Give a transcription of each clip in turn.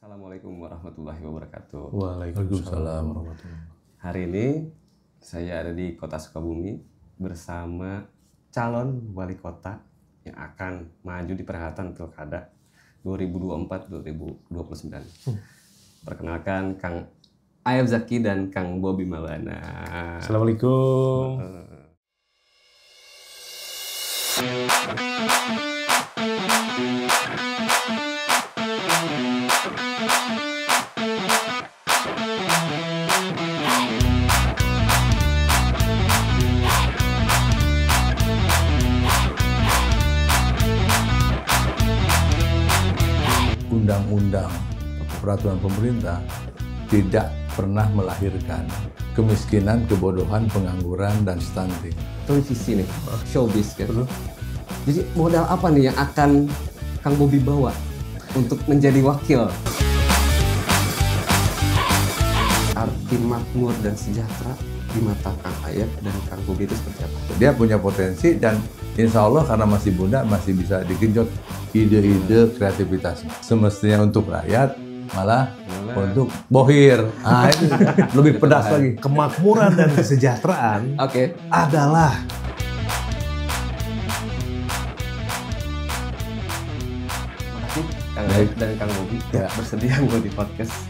Assalamualaikum warahmatullahi wabarakatuh. Waalaikumsalam warahmatullahi Hari ini saya ada di Kota Sukabumi bersama calon wali kota yang akan maju di perhelatan Pilkada 2024-2029. Hmm. Perkenalkan Kang Ayam Zaki dan Kang Bobby Malana. Assalamualaikum. Assalamualaikum. undang-undang peraturan pemerintah tidak pernah melahirkan kemiskinan, kebodohan, pengangguran, dan stunting. di nih, showbiz kan. Jadi modal apa nih yang akan Kang Bobi bawa untuk menjadi wakil? Arti makmur dan sejahtera di mata Kang Ayat dan Kang Bobi itu seperti apa? Dia punya potensi dan insya Allah karena masih bunda masih bisa digenjot ide-ide kreativitas semestinya untuk rakyat malah, malah. untuk bohir nah, itu lebih pedas lagi kemakmuran dan kesejahteraan okay. adalah Kang Ayat dan Kang Bobi ya. bersedia buat di podcast. Ya?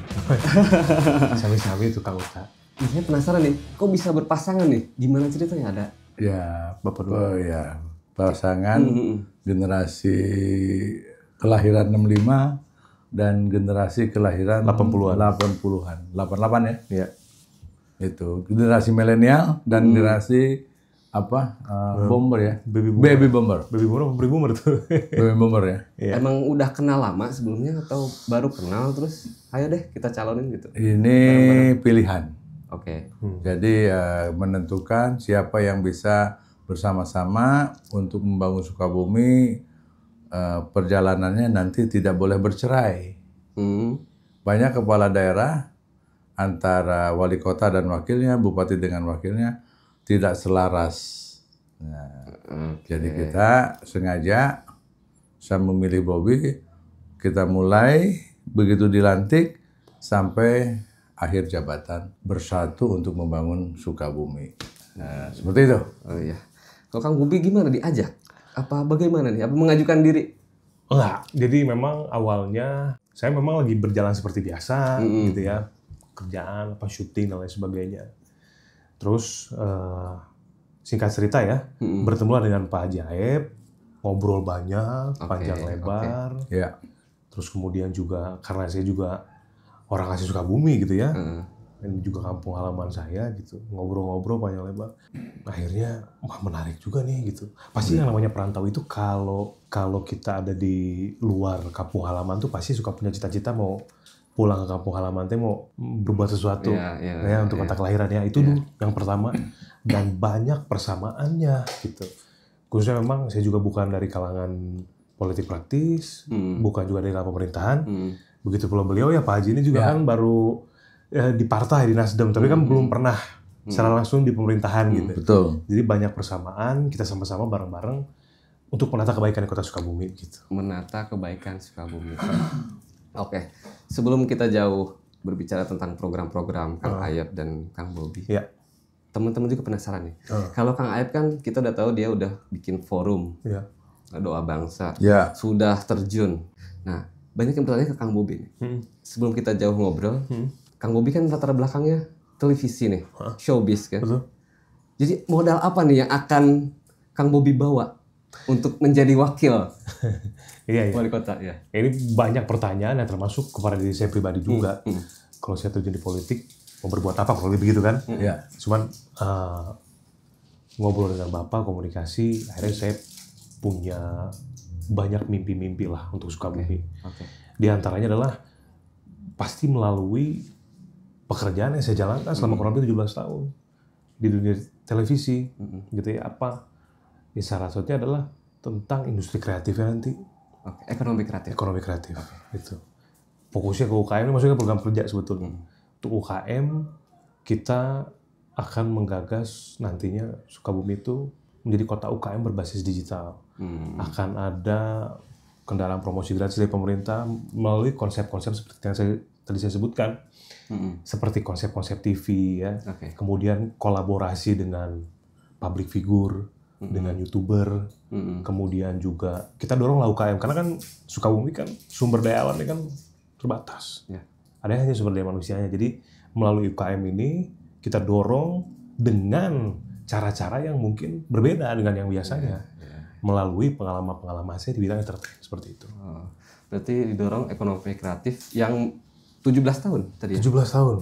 Sami-sami itu Kang Uta. Saya penasaran nih, kok bisa berpasangan nih? Gimana ceritanya ada? Ya, bapak dua oh, ya pasangan mm -hmm. generasi kelahiran 65 dan generasi kelahiran 80-an. 80-an. 88 ya? Iya. Itu generasi milenial dan hmm. generasi apa? Uh, bomber ya? Baby bomber Baby bomber Baby bomber baby bomber tuh. baby bomber ya. Iya. Emang udah kenal lama sebelumnya atau baru kenal terus ayo deh kita calonin gitu. Ini Barang -barang. pilihan. Oke. Okay. Hmm. Jadi uh, menentukan siapa yang bisa bersama-sama untuk membangun Sukabumi uh, perjalanannya nanti tidak boleh bercerai. Hmm. Banyak kepala daerah antara wali kota dan wakilnya, bupati dengan wakilnya tidak selaras. Nah, okay. Jadi kita sengaja saya memilih Bobby, kita mulai begitu dilantik sampai akhir jabatan bersatu untuk membangun Sukabumi. Nah, seperti itu. Oh iya. Kalau Kang Bubi gimana diajak? Apa bagaimana nih? Apa mengajukan diri? Enggak. Jadi memang awalnya saya memang lagi berjalan seperti biasa mm -hmm. gitu ya. Kerjaan, apa syuting dan lain sebagainya. Terus uh, singkat cerita ya, mm -hmm. bertemu dengan Pak Jaib, ngobrol banyak, okay, panjang lebar. Okay. Ya. Yeah. Terus kemudian juga karena saya juga orang asli bumi gitu ya. Hmm. Dan juga kampung halaman saya gitu. Ngobrol-ngobrol panjang lebar. Akhirnya wah menarik juga nih gitu. Pasti hmm. yang namanya perantau itu kalau kalau kita ada di luar kampung halaman tuh pasti suka punya cita-cita mau pulang ke kampung halaman teh mau berbuat sesuatu yeah, yeah, ya untuk yeah. kata kelahiran ya itu yeah. dulu yang pertama dan banyak persamaannya gitu khususnya memang saya juga bukan dari kalangan politik praktis hmm. bukan juga dari pemerintahan hmm begitu pula beliau ya Pak Haji ini juga ya. kan baru ya, di partai di Nasdem tapi kan hmm. belum pernah hmm. secara langsung di pemerintahan hmm, gitu. Betul. Jadi banyak persamaan, kita sama-sama bareng-bareng untuk menata kebaikan di kota Sukabumi gitu. Menata kebaikan Sukabumi. Oke, okay. sebelum kita jauh berbicara tentang program-program Kang uh. Ah. Ayat dan Kang Bobi. Ya. Teman-teman juga penasaran nih. Uh. Kalau Kang Ayat kan kita udah tahu dia udah bikin forum. Ya. Doa bangsa. Ya. Sudah terjun. Nah, banyak yang bertanya ke Kang Bobi Hmm. Sebelum kita jauh ngobrol, hmm. Kang Bobi kan latar belakangnya televisi nih, Hah? showbiz kan. Betul. Jadi modal apa nih yang akan Kang Bobi bawa untuk menjadi wakil iya, iya. wali kota? Ya. Ini banyak pertanyaan yang termasuk kepada diri saya pribadi juga. Hmm. Hmm. Kalau saya terjun di politik, mau berbuat apa kalau begitu kan? Hmm. Ya. Cuman uh, ngobrol dengan bapak, komunikasi, akhirnya saya punya banyak mimpi-mimpi lah untuk Sukabumi. Okay. Okay. Di antaranya adalah pasti melalui pekerjaan yang saya jalankan selama kurang lebih 17 tahun di dunia televisi, mm-hmm. gitu ya apa? Ya salah satunya adalah tentang industri kreatif ya nanti. Okay. Ekonomi kreatif. Ekonomi kreatif, okay. itu. Fokusnya ke UKM, ini maksudnya program kerja sebetulnya. Mm-hmm. Untuk UKM kita akan menggagas nantinya Sukabumi itu menjadi kota UKM berbasis digital. Hmm. Akan ada kendaraan promosi gratis dari pemerintah melalui konsep-konsep seperti yang saya, tadi saya sebutkan, hmm. seperti konsep-konsep TV ya, okay. kemudian kolaborasi dengan public figure, hmm. dengan youtuber, hmm. kemudian juga kita dorong lah UKM karena kan suka Sukabumi kan sumber daya alamnya kan terbatas, yeah. ada hanya sumber daya manusianya, jadi melalui UKM ini kita dorong dengan cara-cara yang mungkin berbeda dengan yang biasanya yeah, yeah. melalui pengalaman-pengalaman saya di bidang entertain seperti itu. Oh, berarti didorong ekonomi kreatif yang 17 tahun tadi. Ya? 17 tahun.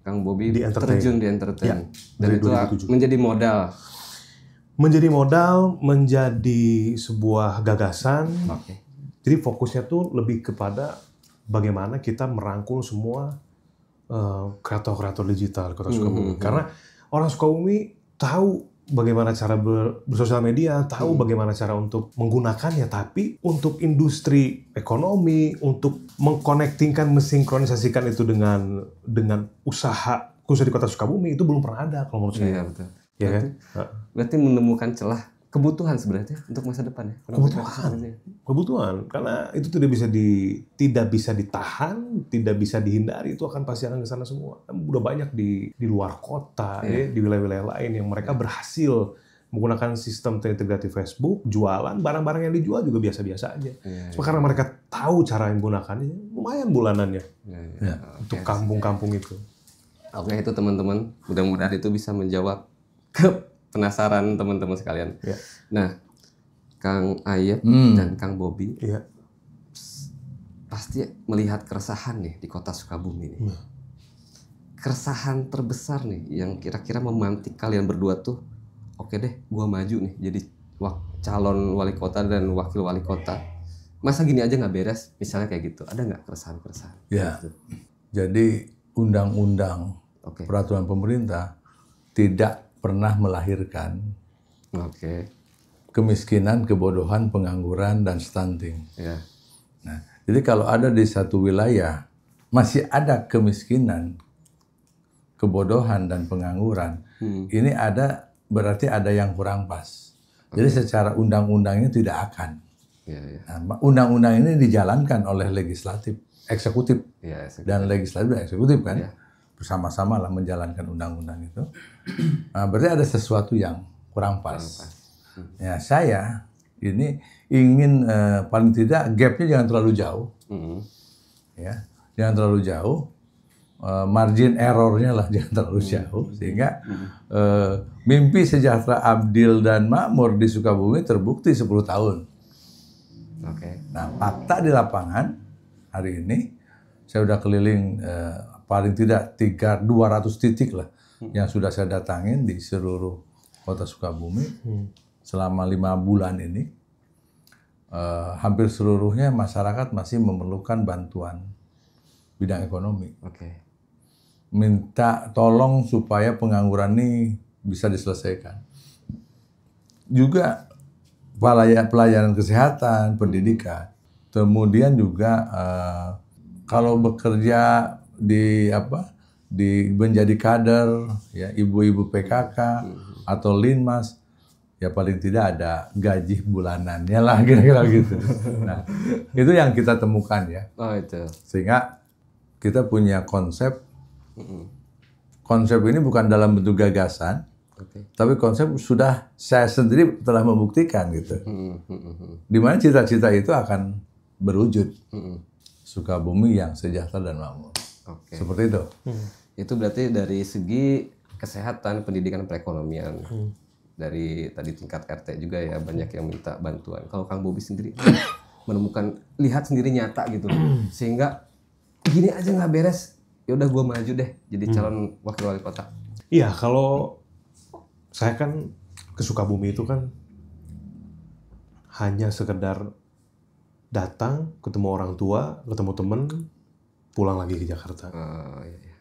Kang Bobi di entertain. terjun di entertain. Ya, Dan itu 2007. menjadi modal. Menjadi modal, menjadi sebuah gagasan. Okay. Jadi fokusnya tuh lebih kepada bagaimana kita merangkul semua eh, kreator-kreator uh, kreator -kreator digital Mm -hmm. Karena orang Sukabumi tahu bagaimana cara ber, bersosial media, tahu hmm. bagaimana cara untuk menggunakannya, tapi untuk industri ekonomi, untuk mengkonektingkan, mensinkronisasikan itu dengan dengan usaha khusus di kota Sukabumi itu belum pernah ada kalau menurut saya. Iya betul. Ya berarti, kan? Berarti menemukan celah kebutuhan sebenarnya untuk masa depan ya. Kebutuhan. Kebutuhan karena itu tidak bisa di tidak bisa ditahan, tidak bisa dihindari itu akan pasti akan ke sana semua. Kan udah banyak di di luar kota yeah. ya, di wilayah-wilayah lain yang mereka iya. berhasil menggunakan sistem terintegrasi Facebook, jualan barang-barang yang dijual juga biasa-biasa aja. Yeah, iya. karena mereka tahu cara yang menggunakannya, lumayan bulanannya. Yeah, iya. yeah. Ya, untuk kampung-kampung itu. Oke, itu teman-teman, mudah-mudahan itu bisa menjawab ke penasaran teman-teman sekalian. Ya. Nah, Kang Ayep hmm. dan Kang Bobi ya. pasti melihat keresahan nih di kota Sukabumi nih. Hmm. Keresahan terbesar nih yang kira-kira memantik kalian berdua tuh, oke okay deh, gua maju nih jadi calon wali kota dan wakil wali kota. Masa gini aja nggak beres? Misalnya kayak gitu, ada nggak keresahan-keresahan? Ya. Gitu? Jadi undang-undang okay. peraturan pemerintah tidak pernah melahirkan. Okay. Kemiskinan, kebodohan, pengangguran dan stunting. Yeah. Nah, jadi kalau ada di satu wilayah masih ada kemiskinan, kebodohan dan pengangguran, hmm. ini ada berarti ada yang kurang pas. Okay. Jadi secara undang-undangnya tidak akan. Yeah, yeah. Nah, undang-undang ini dijalankan oleh legislatif, eksekutif, yeah, ya, dan legislatif dan eksekutif kan. Yeah bersama-sama lah menjalankan undang-undang itu. Nah, berarti ada sesuatu yang kurang pas. Hmm. Ya saya ini ingin eh, paling tidak gapnya jangan terlalu jauh, hmm. ya jangan terlalu jauh. Eh, margin errornya lah jangan terlalu hmm. jauh sehingga eh, mimpi sejahtera Abdil dan Makmur di Sukabumi terbukti 10 tahun. Oke. Okay. Nah fakta di lapangan hari ini saya sudah keliling eh, paling tidak tiga 200 titik lah hmm. yang sudah saya datangin di seluruh kota Sukabumi hmm. selama lima bulan ini uh, hampir seluruhnya masyarakat masih memerlukan bantuan bidang ekonomi. Okay. Minta tolong supaya pengangguran ini bisa diselesaikan. Juga pelayanan kesehatan, pendidikan. Hmm. Kemudian juga uh, kalau bekerja di apa di menjadi kader ya ibu-ibu PKK hmm. atau linmas ya paling tidak ada gaji bulanannya lah kira-kira gitu. Nah, itu yang kita temukan ya. Oh, itu. Sehingga kita punya konsep. Konsep ini bukan dalam bentuk gagasan, okay. tapi konsep sudah saya sendiri telah membuktikan gitu. Dimana cita-cita itu akan berwujud. suka bumi yang sejahtera dan makmur. Okay. Seperti itu. Hmm. Itu berarti dari segi kesehatan, pendidikan, perekonomian. Hmm. Dari tadi tingkat RT juga ya banyak yang minta bantuan. Kalau Kang Bobi sendiri menemukan lihat sendiri nyata gitu hmm. sehingga gini aja nggak beres ya udah gue maju deh jadi hmm. calon hmm. wakil wali kota iya kalau saya kan kesuka bumi itu kan hanya sekedar datang ketemu orang tua ketemu temen pulang lagi ke Jakarta. Uh, iya, iya.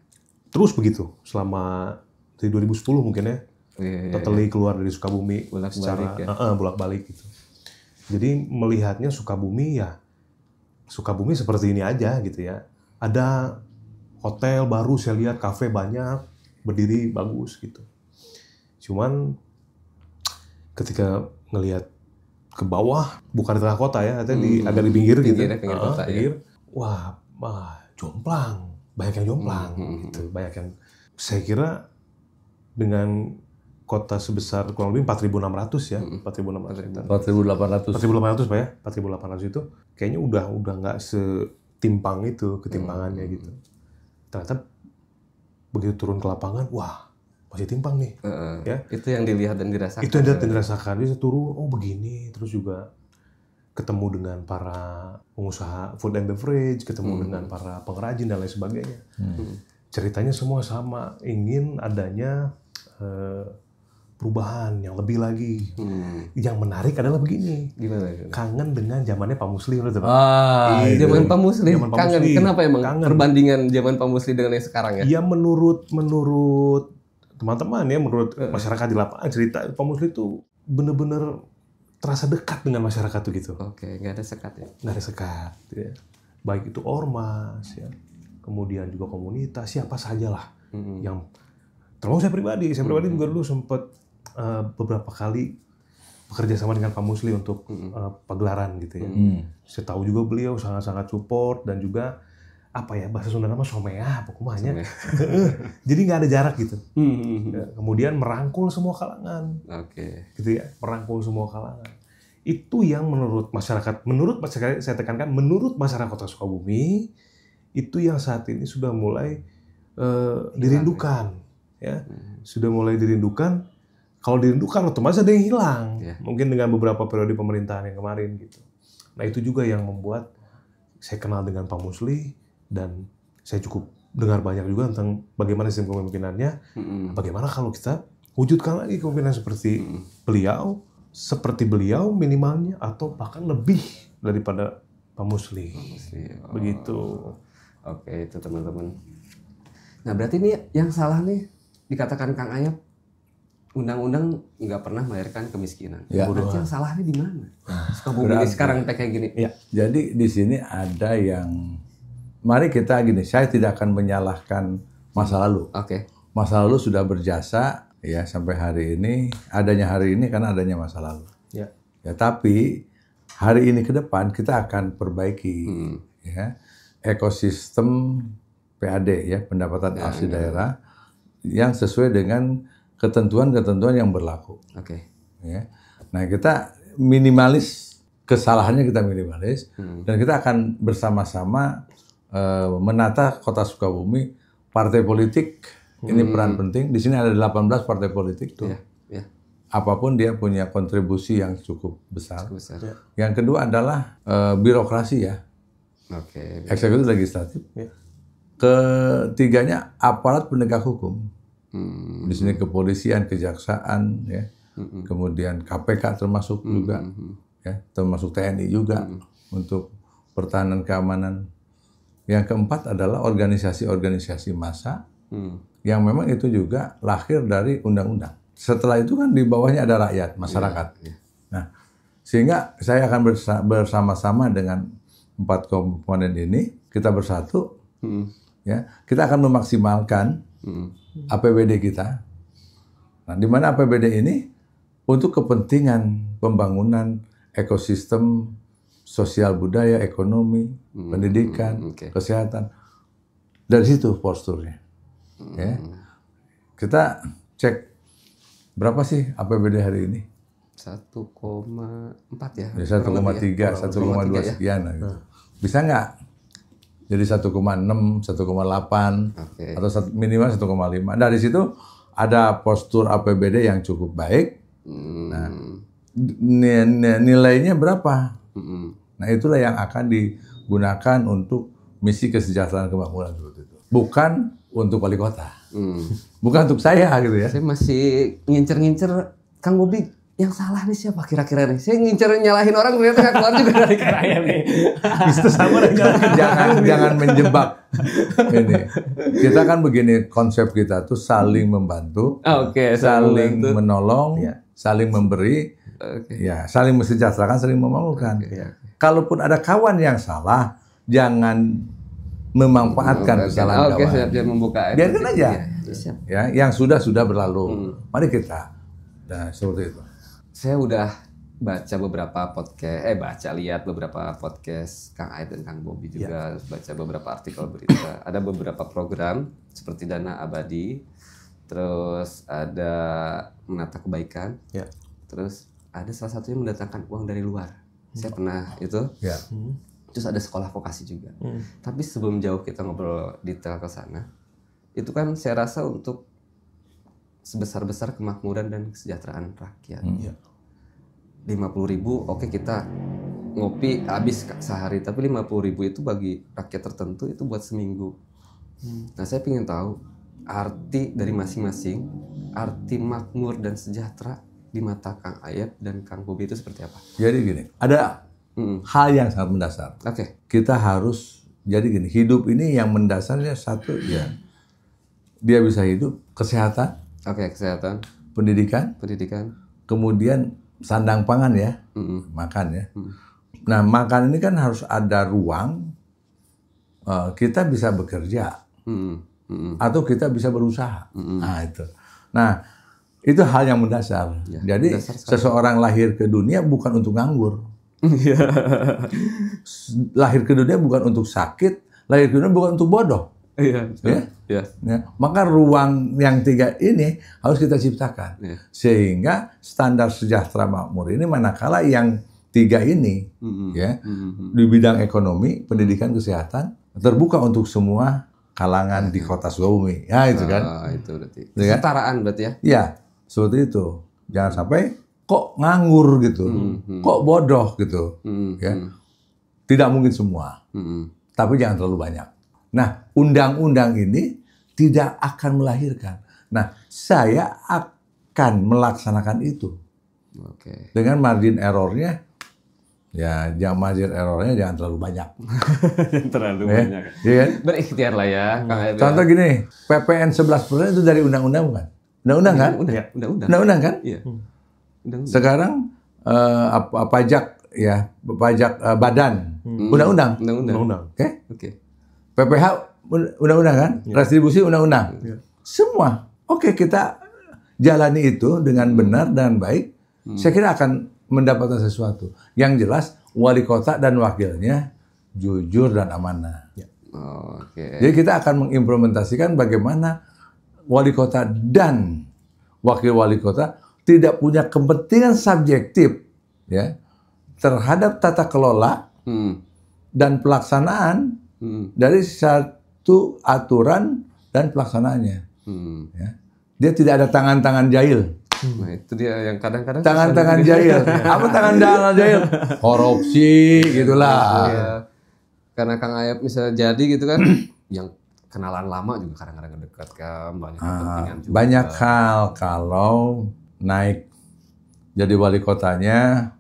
Terus begitu selama dari 2010 mungkin ya. Iya, iya, Totally iya. keluar dari Sukabumi bolak secara ya. uh, uh, bolak-balik gitu. Jadi melihatnya Sukabumi ya Sukabumi seperti ini aja gitu ya. Ada hotel baru saya lihat kafe banyak berdiri bagus gitu. Cuman ketika ngelihat ke bawah bukan di tengah kota ya, ada hmm. di agak di pinggir, gitu. pinggir uh, kota, ya. pinggir. Ya. Wah, wah jomplang, banyak yang jomplang hmm. hmm, hmm gitu, hmm. banyak yang saya kira dengan kota sebesar kurang lebih 4.600 ya, 4.600 4.800. 4.800 Pak ya, 4.800 itu kayaknya udah udah nggak setimpang itu ketimpangannya hmm. gitu. Ternyata begitu turun ke lapangan, wah masih timpang nih. Hmm. ya. Itu yang dilihat dan dirasakan. Itu yang dilihat dan dirasakan. Bisa turun, oh begini, terus juga ketemu dengan para pengusaha food and beverage, ketemu hmm. dengan para pengrajin dan lain sebagainya. Hmm. hmm. Ceritanya semua sama, ingin adanya eh, perubahan yang lebih lagi. Hmm. Yang menarik adalah begini. Gimana? Kangen dengan zamannya Pak Musli menurut Ah, iya, iya zaman iya. Pak Musli. Zaman Pak kangen. Musli. Kenapa emang kangen. perbandingan zaman Pak Musli dengan yang sekarang ya? Ya menurut menurut teman-teman ya menurut eh, eh. masyarakat di lapangan cerita Pak Musli itu bener-bener terasa dekat dengan masyarakat tuh gitu. Oke, nggak ada sekat ya? Nggak ada sekat. Ya. Baik itu ormas, ya. kemudian juga komunitas, siapa saja mm -hmm. yang termasuk saya pribadi, saya pribadi mm -hmm. juga dulu sempat uh, eh, beberapa kali bekerja sama dengan Pak Musli untuk mm -hmm. uh, pagelaran gitu ya. Mm -hmm. Saya tahu juga beliau sangat-sangat support dan juga apa ya bahasa Sunda nama somea pokoknya jadi nggak ada jarak gitu hmm, hmm, hmm. Ya, kemudian merangkul semua kalangan okay. gitu ya merangkul semua kalangan itu yang menurut masyarakat menurut masyarakat saya tekankan menurut masyarakat kota Sukabumi itu yang saat ini sudah mulai uh, dirindukan ya sudah mulai dirindukan kalau dirindukan otomatis ada yang hilang yeah. mungkin dengan beberapa periode pemerintahan yang kemarin gitu nah itu juga yang membuat saya kenal dengan Pak Musli dan saya cukup dengar banyak juga tentang bagaimana sistem kepemimpinannya. hmm Bagaimana kalau kita wujudkan lagi kepemimpinan seperti hmm beliau, seperti beliau minimalnya atau bahkan lebih daripada Pak Musli. Oh. Begitu. Oke, itu teman-teman. Nah, berarti ini yang salah nih dikatakan Kang Ayap undang-undang nggak pernah melahirkan kemiskinan. Ya. Berarti yang nih di mana? Nah, ini sekarang kayak gini. Ya. Jadi di sini ada yang mari kita gini, saya tidak akan menyalahkan masa lalu. Oke. Okay. Masa lalu sudah berjasa ya sampai hari ini, adanya hari ini karena adanya masa lalu. Ya. Ya tapi hari ini ke depan kita akan perbaiki hmm. ya ekosistem PAD ya pendapatan ya, asli ya. daerah yang sesuai dengan ketentuan-ketentuan yang berlaku. Oke. Okay. Ya. Nah, kita minimalis kesalahannya kita minimalis hmm. dan kita akan bersama-sama Eh, menata kota Sukabumi, partai politik hmm. ini peran penting. Di sini ada 18 partai politik tuh. Yeah, yeah. Apapun dia punya kontribusi yang cukup besar. Cukup besar. Yeah. Yang kedua adalah uh, birokrasi ya. Oke. Okay, Eksekutif legislatif. Yeah. Ketiganya aparat penegak hukum. Hmm. Di sini kepolisian, kejaksaan ya. Hmm. Kemudian KPK termasuk hmm. juga hmm, hmm. ya, termasuk TNI juga hmm. untuk pertahanan keamanan yang keempat adalah organisasi-organisasi massa hmm. yang memang itu juga lahir dari undang-undang. Setelah itu kan di bawahnya ada rakyat, iya, masyarakat. Yeah, yeah. Nah, sehingga saya akan bersama-sama dengan empat komponen ini kita bersatu, hmm. ya kita akan memaksimalkan hmm. APBD kita. Nah, di mana APBD ini untuk kepentingan pembangunan ekosistem sosial budaya, ekonomi, hmm. pendidikan, hmm, okay. kesehatan. Dari situ posturnya. Hmm. Ya. Kita cek berapa sih APBD hari ini? 1,4 ya. Ya 1,3, 1,2 ya. ya. sekian ya. gitu. Hmm. Bisa nggak? Jadi 1,6, 1,8 okay. atau minimal 1,5. Nah, dari situ ada postur APBD yang cukup baik. Hmm. Nah, nilainya berapa? Hmm. Nah itulah yang akan digunakan untuk misi kesejahteraan kemakmuran seperti itu. Bukan untuk wali kota. Mm. Bukan untuk saya gitu ya. Saya masih ngincer-ngincer Kang Bobi yang salah nih siapa kira-kira nih? Saya ngincer nyalahin orang ternyata nggak keluar juga dari kerayaan nih. Itu sama dengan jangan jangan menjebak. Ini kita kan begini konsep kita tuh saling membantu, oh, okay, saling membantu. menolong, yeah saling memberi, okay. ya saling mensejahterakan, saling memaafkan. Okay, ya. Kalaupun ada kawan yang salah, jangan memanfaatkan kesalahan oh, okay, kawan. Siap, membuka ya. Biarkan aja. Ya, ya, yang sudah sudah berlalu. Hmm. Mari kita. Nah, seperti itu. Saya udah baca beberapa podcast, eh baca lihat beberapa podcast Kang Aid dan Kang Bobi ya. juga ya. baca beberapa artikel berita. Ada beberapa program seperti Dana Abadi terus ada menata kebaikan ya. terus ada salah satunya mendatangkan uang dari luar hmm. saya pernah itu ya. Hmm. terus ada sekolah vokasi juga hmm. tapi sebelum jauh kita ngobrol detail ke sana itu kan saya rasa untuk sebesar besar kemakmuran dan kesejahteraan rakyat hmm. ya. lima puluh ribu oke okay, kita ngopi habis sehari tapi lima puluh ribu itu bagi rakyat tertentu itu buat seminggu hmm. nah saya ingin tahu arti dari masing-masing, arti makmur dan sejahtera di mata Kang Ayat dan Kang Bobi itu seperti apa? Jadi gini, ada mm. hal yang sangat mendasar. Oke. Okay. Kita harus jadi gini, hidup ini yang mendasarnya satu ya dia bisa hidup kesehatan. Oke, okay, kesehatan. Pendidikan. Pendidikan. Kemudian sandang pangan ya, mm makan ya. Mm. Nah, makan ini kan harus ada ruang eh, kita bisa bekerja. Mm hmm Atau kita bisa berusaha. Mm-hmm. Nah, itu. Nah, itu hal yang mendasar. Ya, Jadi mendasar seseorang lahir ke dunia bukan untuk nganggur. Iya. lahir ke dunia bukan untuk sakit, lahir ke dunia bukan untuk bodoh. Iya. Ya? Ya. ya. Maka ruang yang tiga ini harus kita ciptakan ya. sehingga standar sejahtera makmur ini manakala yang tiga ini mm -hmm. ya mm -hmm. di bidang ekonomi, pendidikan, kesehatan terbuka untuk semua kalangan di hmm. kota Sukabumi. Ya itu kan. Ah, itu berarti. Kesetaraan kan? berarti ya? Iya, seperti itu. Jangan sampai kok nganggur gitu, hmm, hmm. kok bodoh gitu, hmm, ya. Hmm. Tidak mungkin semua, hmm, hmm. tapi jangan terlalu banyak. Nah, undang-undang ini tidak akan melahirkan. Nah, saya akan melaksanakan itu okay. dengan margin errornya ya jangan margin errornya jangan terlalu banyak. terlalu ya, banyak. Iya kan? Berikhtiar lah ya. Hmm. Contoh gini, PPN 11 persen itu dari undang-undang bukan? Undang-undang kan? Undang-undang. Iya. Undang-undang kan? Iya. Hmm. Undang-undang. Sekarang uh, eh, apa, pajak ya, pajak uh, badan. Undang-undang. Hmm. Undang-undang. Oke. Okay? Oke. Okay. PPH undang-undang kan? Ya. Restribusi undang-undang. Ya. Semua. Oke, okay, kita jalani itu dengan benar dan baik. Hmm. Saya kira akan mendapatkan sesuatu. Yang jelas wali kota dan wakilnya jujur dan amanah. Ya. okay. Jadi kita akan mengimplementasikan bagaimana wali kota dan wakil wali kota tidak punya kepentingan subjektif ya terhadap tata kelola hmm. dan pelaksanaan hmm. dari satu aturan dan pelaksanaannya. Hmm. Ya. Dia tidak ada tangan-tangan jahil. Hmm. Nah itu dia yang kadang-kadang tangan-tangan jahil. Apa tangan-tangan jahil? Korupsi gitulah. Ya. Karena Kang Ayap bisa jadi gitu kan, yang kenalan lama juga kadang-kadang dekat kan banyak uh, kepentingan juga. Banyak hal kalau naik jadi wali kotanya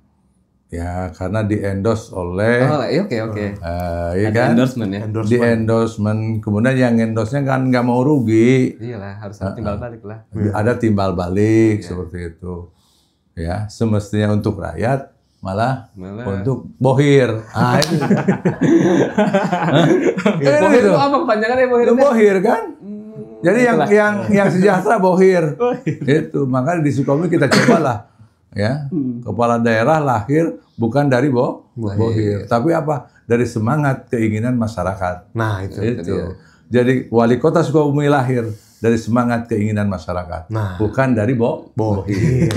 Ya, karena endorse oleh Oh, iya, oke okay, oke. Okay. Uh, ya kan? endorsement ya. Endorsement. Di endorsement. Kemudian yang endorse-nya kan nggak mau rugi. Iyalah, harus ada timbal balik lah. Uh, ada timbal balik yeah. seperti itu. Ya, semestinya untuk rakyat malah, malah. untuk bohir. Ah, itu. ya, bohir itu apa kepanjangannya bohir? Bohir kan? Hmm, Jadi yang yang yang sejahtera bohir. bohir. Itu makanya di Sukabumi kita cobalah ya hmm. kepala daerah lahir bukan dari bo bohir, bohir tapi apa dari semangat keinginan masyarakat nah itu, itu. itu jadi wali kota Sukabumi lahir dari semangat keinginan masyarakat nah. bukan dari bo bohir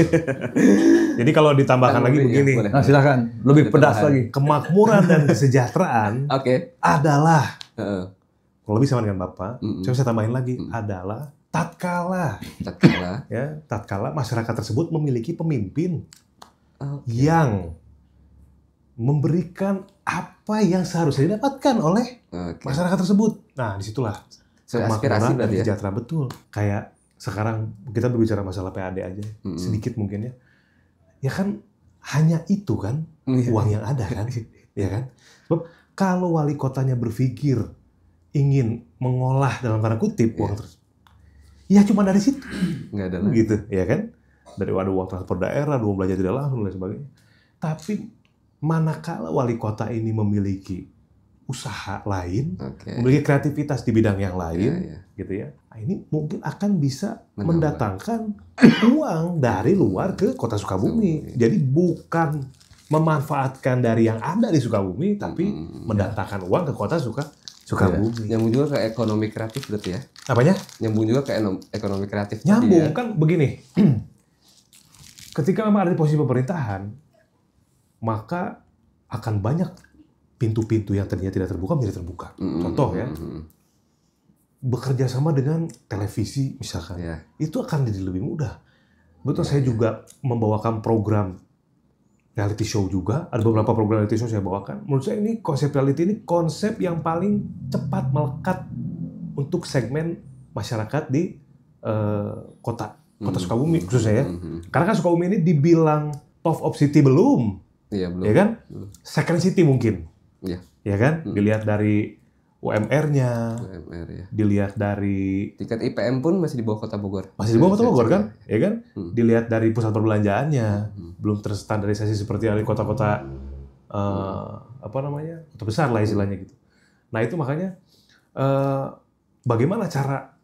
jadi kalau ditambahkan lagi begini ya, nah silakan lebih boleh pedas lagi kemakmuran dan kesejahteraan oke okay. adalah uh. kalau lebih sama dengan bapak mm -mm. coba saya tambahin lagi mm -mm. adalah tatkala tatkala ya tatkala masyarakat tersebut memiliki pemimpin okay. yang memberikan apa yang seharusnya didapatkan oleh okay. masyarakat tersebut. Nah, disitulah kemakmuran dan ya? sejahtera ya? betul. Kayak sekarang kita berbicara masalah PAD aja, mm -hmm. sedikit mungkin ya. Ya kan hanya itu kan mm -hmm. uang yang ada kan, ya kan. Sebab kalau wali kotanya berpikir ingin mengolah dalam tanda kutip yeah. uang ya cuma dari situ nggak ada lagi. gitu ya kan dari waduh uang transfer daerah uang belanja tidak langsung dan sebagainya tapi manakala wali kota ini memiliki usaha lain, okay. memiliki kreativitas di bidang yang lain, yeah, yeah. gitu ya. Nah, ini mungkin akan bisa Menambah. mendatangkan uang dari luar ke kota Sukabumi. Sukabumi. Jadi bukan memanfaatkan dari yang ada di Sukabumi, tapi hmm, mendatangkan uang ke kota Suka, suka Ya. Nyambung juga ke ekonomi kreatif berarti ya. apa Apanya? Nyambung juga ke ekonomi kreatif. Nyambung ya. kan begini. Ketika memang ada di posisi pemerintahan, maka akan banyak pintu-pintu yang tadinya tidak terbuka menjadi terbuka. Mm -hmm. Contoh ya. Mm -hmm. Bekerja sama dengan televisi misalkan. Yeah. Itu akan jadi lebih mudah. Betul, yeah. saya juga membawakan program reality show juga. Ada beberapa program reality show saya bawakan. Menurut saya ini konsep reality ini konsep yang paling cepat melekat untuk segmen masyarakat di uh, kota kota hmm. Sukabumi khususnya ya. Hmm, hmm, Karena kan Sukabumi ini dibilang top of city belum. Iya belum. Ya kan? Second city mungkin. Iya. Ya kan? Dilihat dari UMR-nya. UMR ya. Dilihat dari tiket IPM pun masih di bawah Kota Bogor. Masih di bawah Kota iya, Bogor iya, kan? Ya kan? Hmm. Dilihat dari pusat perbelanjaannya, hmm. belum terstandarisasi seperti dari kota-kota hmm. uh, apa namanya? kota besar lah istilahnya gitu. Nah, itu makanya uh, bagaimana cara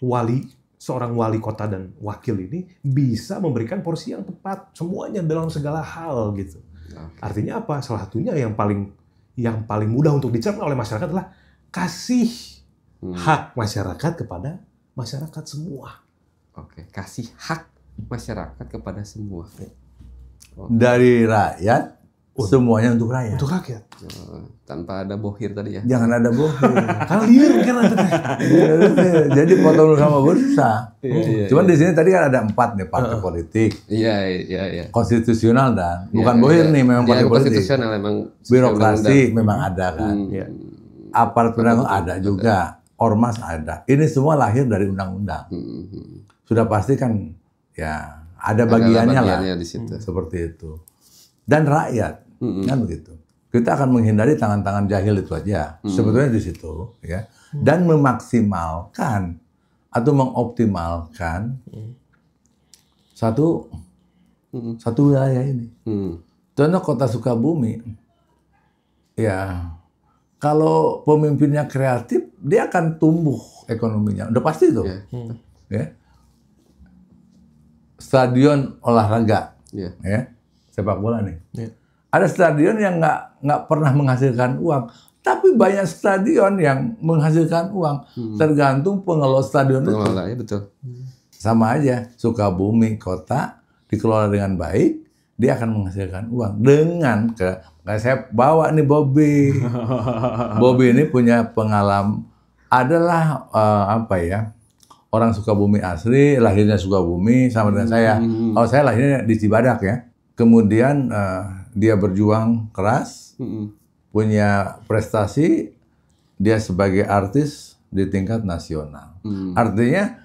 wali seorang wali kota dan wakil ini bisa memberikan porsi yang tepat semuanya dalam segala hal gitu. Okay. Artinya apa? Salah satunya yang paling yang paling mudah untuk dicerna oleh masyarakat adalah kasih hmm. hak masyarakat kepada masyarakat semua. Oke, kasih hak masyarakat kepada semua. Okay. Dari rakyat oh. semuanya untuk rakyat. Untuk rakyat. Oh, tanpa ada bohir tadi ya. Jangan ada bohir. Kalir kan iya, iya, iya. Jadi potong sama gue susah. Iya, Cuman iya. di sini tadi kan ada empat nih partai uh, politik. Iya iya iya. Konstitusional dan bukan bohir nih memang partai politik. Konstitusional memang birokrasi memang ada kan. Hmm aparat penegak ada juga, ormas ada. Ini semua lahir dari undang-undang. Hmm. hmm, hmm. Sudah pasti kan ya ada bagiannya, bagiannya lah di situ. Hmm, seperti itu. Dan rakyat hmm. kan begitu. Kita akan menghindari tangan-tangan jahil itu aja. Hmm. Sebetulnya di situ ya. Dan memaksimalkan atau mengoptimalkan hmm. satu hmm. satu wilayah ini. Hmm. Contoh kota Sukabumi, ya kalau pemimpinnya kreatif, dia akan tumbuh ekonominya. Udah pasti itu. Yeah. Hmm. Yeah. Stadion olahraga, yeah. Yeah. sepak bola nih. Yeah. Ada stadion yang nggak nggak pernah menghasilkan uang, tapi banyak stadion yang menghasilkan uang. Hmm. Tergantung pengelola stadion pengelola, Ya, betul. Sama aja, suka Sukabumi kota dikelola dengan baik, dia akan menghasilkan uang dengan ke Nah, saya bawa nih Bobby. Bobby ini punya pengalaman adalah uh, apa ya? Orang suka bumi asli, lahirnya suka bumi sama dengan hmm. saya. Kalau Kalau saya lahirnya di Cibadak ya. Kemudian uh, dia berjuang keras, hmm. punya prestasi, dia sebagai artis di tingkat nasional. Hmm. Artinya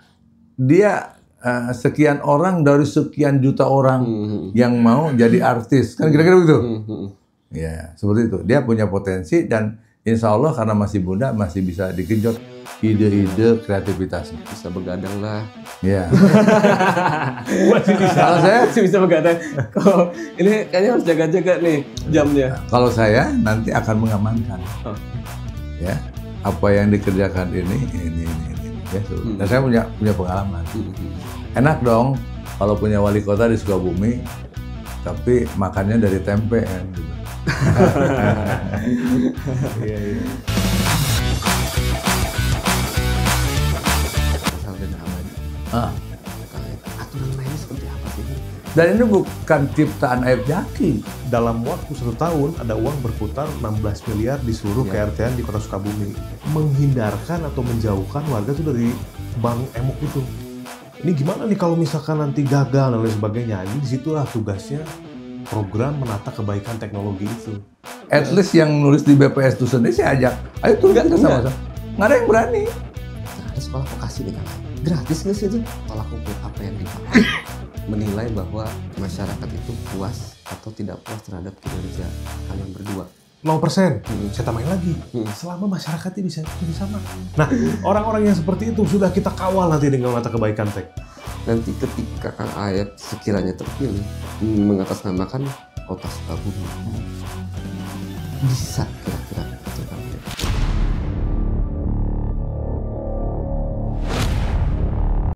dia eh, sekian orang dari sekian juta orang hmm. yang mau jadi artis. Kan kira-kira begitu. Hmm. hmm. Ya, seperti itu. Dia punya potensi dan insya Allah karena masih muda masih bisa digenjot ide-ide kreativitas. Bisa begadang lah. Ya. masih bisa. Kalau saya masih bisa begadang. Kalau ini kayaknya harus jaga-jaga nih jamnya. Kalau saya nanti akan mengamankan. Oh. Ya, apa yang dikerjakan ini ini ini, ini. Ya, hmm. Dan saya punya punya pengalaman. Hmm, hmm. Enak dong kalau punya wali kota di Sukabumi, tapi makannya dari tempe ya Iya iya. Dan ini bukan ciptaan ayub jaki. Dalam waktu satu tahun ada uang berputar 16 miliar di seluruh yeah. KRTN di Kota Sukabumi. Menghindarkan atau menjauhkan warga itu dari bank emok itu. Ini gimana nih kalau misalkan nanti gagal dan lain sebagainya? Jadi disitulah tugasnya program menata kebaikan teknologi itu. At least yang nulis di BPS itu sendiri saya ajak, ayo tuh kita sama-sama. Nggak ada yang berani. Nah, ada sekolah vokasi nih kan. Gratis nggak sih itu? Tolak ukur apa yang dipakai. Menilai bahwa masyarakat itu puas atau tidak puas terhadap kinerja kalian berdua. 0% hmm. saya tambahin lagi hmm. selama masyarakatnya bisa bisa sama nah orang-orang yang seperti itu sudah kita kawal nanti dengan mata kebaikan tech nanti ketika Kang Ayep sekiranya terpilih mengatasnamakan kota Sukabumi bisa kira-kira